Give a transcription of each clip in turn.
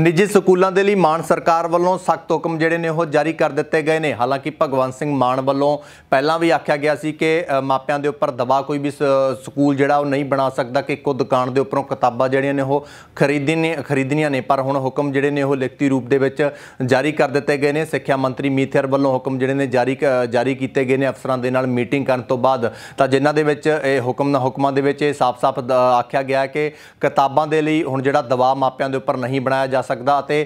ਨਿੱਜੀ ਸਕੂਲਾਂ ਦੇ ਲਈ ਮਾਨ ਸਰਕਾਰ ਵੱਲੋਂ ਸਖਤ ਹੁਕਮ ਜਿਹੜੇ ਨੇ ਉਹ ਜਾਰੀ ਕਰ ਦਿੱਤੇ ਗਏ ਨੇ ਹਾਲਾਂਕਿ ਭਗਵੰਤ ਸਿੰਘ ਮਾਨ ਵੱਲੋਂ ਪਹਿਲਾਂ ਵੀ ਆਖਿਆ ਗਿਆ ਸੀ ਕਿ ਮਾਪਿਆਂ ਦੇ ਉੱਪਰ ਦਬਾਅ ਕੋਈ ਵੀ ਸਕੂਲ ਜਿਹੜਾ ਉਹ ਨਹੀਂ ਬਣਾ ਸਕਦਾ ਕਿ ਕੋਈ ਦੁਕਾਨ ਦੇ ਉੱਪਰੋਂ ਕਿਤਾਬਾਂ ਜਿਹੜੀਆਂ ਨੇ ਉਹ ਖਰੀਦਣੀ ਖਰੀਦਣੀਆਂ ਨੇ ਪਰ ਹੁਣ ਹੁਕਮ ਜਿਹੜੇ ਨੇ ਉਹ ਲਿਖਤੀ ਰੂਪ ਦੇ ਵਿੱਚ ਜਾਰੀ ਕਰ ਦਿੱਤੇ ਗਏ ਨੇ ਸਿੱਖਿਆ ਮੰਤਰੀ ਮੀਥੇਰ ਵੱਲੋਂ ਹੁਕਮ ਜਿਹੜੇ ਨੇ ਜਾਰੀ ਜਾਰੀ ਕੀਤੇ ਗਏ ਨੇ ਅਫਸਰਾਂ ਦੇ ਨਾਲ ਮੀਟਿੰਗ ਕਰਨ ਤੋਂ ਬਾਅਦ ਤਾਂ ਜਿਨ੍ਹਾਂ ਦੇ ਵਿੱਚ ਇਹ ਹੁਕਮ ਨਾ ਹੁਕਮਾਂ ਦੇ ਵਿੱਚ ਇਹ ਸਾਫ਼-ਸਾਫ਼ ਆਖਿਆ ਗਿਆ ਕਿ ਕਿਤਾਬਾਂ ਦੇ ਲਈ ਹੁਣ ਜਿਹੜਾ ਦਬਾਅ ਮਾਪਿਆਂ ਦੇ ਉੱਪਰ ਨਹੀਂ ਬਣਾਇਆ ਜਾ ਸਕਦਾ ਅਤੇ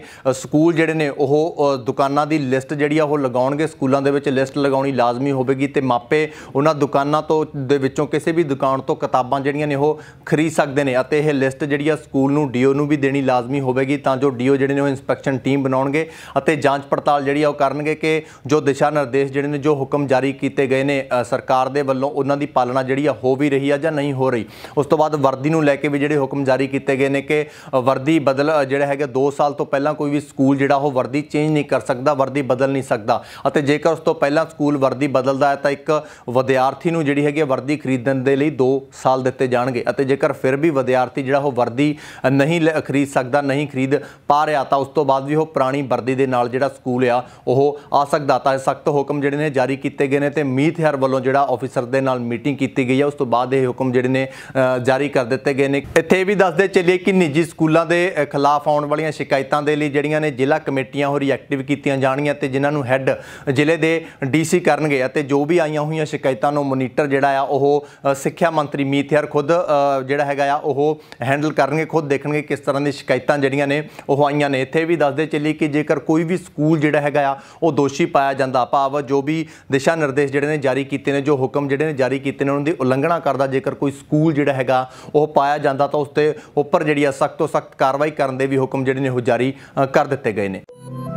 ਸਕੂਲ ਜਿਹੜੇ ਨੇ ਉਹ ਦੁਕਾਨਾਂ ਦੀ ਲਿਸਟ ਜਿਹੜੀ ਆ ਉਹ ਲਗਾਉਣਗੇ ਸਕੂਲਾਂ ਦੇ ਵਿੱਚ ਲਿਸਟ ਲਗਾਉਣੀ ਲਾਜ਼ਮੀ ਹੋਵੇਗੀ ਤੇ ਮਾਪੇ ਉਹਨਾਂ ਦੁਕਾਨਾਂ ਤੋਂ ਦੇ ਵਿੱਚੋਂ ਕਿਸੇ ਵੀ ਦੁਕਾਨ ਤੋਂ ਕਿਤਾਬਾਂ ਜਿਹੜੀਆਂ ਨੇ ਉਹ ਖਰੀਦ ਸਕਦੇ ਨੇ ਅਤੇ ਇਹ ਲਿਸਟ ਜਿਹੜੀ ਆ ਸਕੂਲ ਨੂੰ ਡੀਓ ਨੂੰ ਵੀ ਦੇਣੀ ਲਾਜ਼ਮੀ ਹੋਵੇਗੀ ਤਾਂ ਜੋ ਡੀਓ ਜਿਹੜੇ ਨੇ ਉਹ ਇਨਸਪੈਕਸ਼ਨ ਟੀਮ ਬਣਾਉਣਗੇ ਅਤੇ ਜਾਂਚ ਪੜਤਾਲ ਜਿਹੜੀ ਆ ਉਹ ਕਰਨਗੇ ਕਿ ਜੋ ਦਿਸ਼ਾ ਨਿਰਦੇਸ਼ ਜਿਹੜੇ ਨੇ ਜੋ ਹੁਕਮ ਜਾਰੀ ਕੀਤੇ ਗਏ ਨੇ ਸਰਕਾਰ ਦੇ ਵੱਲੋਂ ਉਹਨਾਂ ਦੀ ਪਾਲਣਾ ਜਿਹੜੀ ਆ ਹੋ ਵੀ ਰਹੀ ਆ ਜਾਂ ਨਹੀਂ ਹੋ ਰਹੀ ਉਸ ਤੋਂ ਬਾਅਦ ਵਰਦੀ ਨੂੰ ਲੈ ਕੇ ਵੀ ਜਿਹੜੇ ਹੁਕਮ ਜਾਰੀ ਕੀਤੇ ਗਏ ਨੇ ਕਿ ਵਰਦੀ ਬਦਲ ਜਿਹੜਾ ਹੈਗਾ 2 ਸਾਲ ਤੋਂ ਪਹਿਲਾਂ ਕੋਈ ਵੀ ਸਕੂਲ ਜਿਹੜਾ ਉਹ ਵਰਦੀ ਚੇਂਜ ਨਹੀਂ ਕਰ ਸਕਦਾ ਵਰਦੀ ਬਦਲ ਨਹੀਂ ਸਕਦਾ ਅਤੇ ਜੇਕਰ ਉਸ ਤੋਂ ਪਹਿਲਾਂ ਸਕੂਲ ਵਰਦੀ ਬਦਲਦਾ ਹੈ ਤਾਂ ਇੱਕ ਵਿਦਿਆਰਥੀ ਨੂੰ ਜਿਹੜੀ ਹੈਗੀ ਵਰਦੀ ਖਰੀਦਣ ਦੇ ਲਈ 2 ਸਾਲ ਦਿੱਤੇ ਜਾਣਗੇ ਅਤੇ ਜੇਕਰ ਫਿਰ ਵੀ ਵਿਦਿਆਰਥੀ ਜਿਹੜਾ ਉਹ ਵਰਦੀ ਨਹੀਂ ਖਰੀਦ ਸਕਦਾ ਨਹੀਂ ਖਰੀਦ ਪਾ ਰਿਹਾ ਤਾਂ ਉਸ ਤੋਂ ਬਾਅਦ ਵੀ ਉਹ ਪੁਰਾਣੀ ਵਰਦੀ ਦੇ ਨਾਲ ਜਿਹੜਾ ਸਕੂਲ ਆ ਉਹ ਆ ਸਕਦਾ ਤਾਂ ਸਖਤ ਹੁਕਮ ਜਿਹੜੇ ਨੇ ਜਾਰੀ ਕੀਤੇ ਗਏ ਨੇ ਤੇ ਮੀਤ ਹਰ ਵੱਲੋਂ ਜਿਹੜਾ ਆਫੀਸਰ ਦੇ ਨਾਲ ਮੀਟਿੰਗ ਕੀਤੀ ਗਈ ਹੈ ਉਸ ਤੋਂ ਬਾਅਦ ਇਹ ਹੁਕਮ ਜਿਹੜੇ ਨੇ ਜਾਰੀ ਕਰ ਦਿੱਤੇ ਗਏ ਨੇ ਇੱਥੇ ਵੀ ਦੱਸਦੇ ਚੱਲੀਏ ਕਿ ਨਿੱਜੀ ਸਕੂਲਾਂ ਦੇ ਖਿਲਾਫ ਆਉਣ ਵਾਲੀਆਂ ਸਾਰੀਆਂ ਸ਼ਿਕਾਇਤਾਂ ਦੇ ਲਈ ਜਿਹੜੀਆਂ ਨੇ ਜ਼ਿਲ੍ਹਾ ਕਮੇਟੀਆਂ ਹੋ ਰੀਐਕਟਿਵ ਕੀਤੀਆਂ ਜਾਣੀਆਂ ਤੇ ਜਿਨ੍ਹਾਂ ਨੂੰ ਹੈੱਡ ਜ਼ਿਲ੍ਹੇ ਦੇ ਡੀਸੀ ਕਰਨਗੇ ਅਤੇ ਜੋ ਵੀ ਆਈਆਂ ਹੋਈਆਂ ਸ਼ਿਕਾਇਤਾਂ ਨੂੰ ਮੋਨੀਟਰ ਜਿਹੜਾ ਆ ਉਹ ਸਿੱਖਿਆ ਮੰਤਰੀ ਮੀਥਿਆਰ ਖੁਦ ਜਿਹੜਾ ਹੈਗਾ ਆ ਉਹ ਹੈਂਡਲ ਕਰਨਗੇ ਖੁਦ ਦੇਖਣਗੇ ਕਿਸ ਤਰ੍ਹਾਂ ਦੀ ਸ਼ਿਕਾਇਤਾਂ ਜਿਹੜੀਆਂ ਨੇ ਉਹ ਆਈਆਂ ਨੇ ਇੱਥੇ ਵੀ ਦੱਸਦੇ ਚੱਲੀ ਕਿ ਜੇਕਰ ਕੋਈ ਵੀ ਸਕੂਲ ਜਿਹੜਾ ਹੈਗਾ ਆ ਉਹ ਦੋਸ਼ੀ ਪਾਇਆ ਜਾਂਦਾ ਭਾਵ ਜੋ ਵੀ ਦਿਸ਼ਾ ਨਿਰਦੇਸ਼ ਜਿਹੜੇ ਨੇ ਜਾਰੀ ਕੀਤੇ ਨੇ ਜੋ ਹੁਕਮ ਜਿਹੜੇ ਨੇ ਜਾਰੀ ਕੀਤੇ ਨੇ ਉਹਨਾਂ ਦੀ ਉਲੰਘਣਾ ਕਰਦਾ ਜੇਕਰ ਕੋਈ ਸਕੂਲ ਜਿਹੜਾ ਹੈਗਾ ਉਹ ਪਾਇਆ ਜਾਂਦਾ ਤਾਂ ਉਸ ਤੇ ਉੱਪਰ ਜਿਹੜੀ ਆ ਸਖਤ ਤੋਂ ਸਖਤ ਕਾਰਵਾਈ ਕਰਨ ਦੇ ਵੀ ਹੁਕਮ ਜਿਹੜੇ ਜਿਹੜੇ ਨੇ ਉਹ ਜਾਰੀ ਕਰ ਦਿੱਤੇ ਗਏ ਨੇ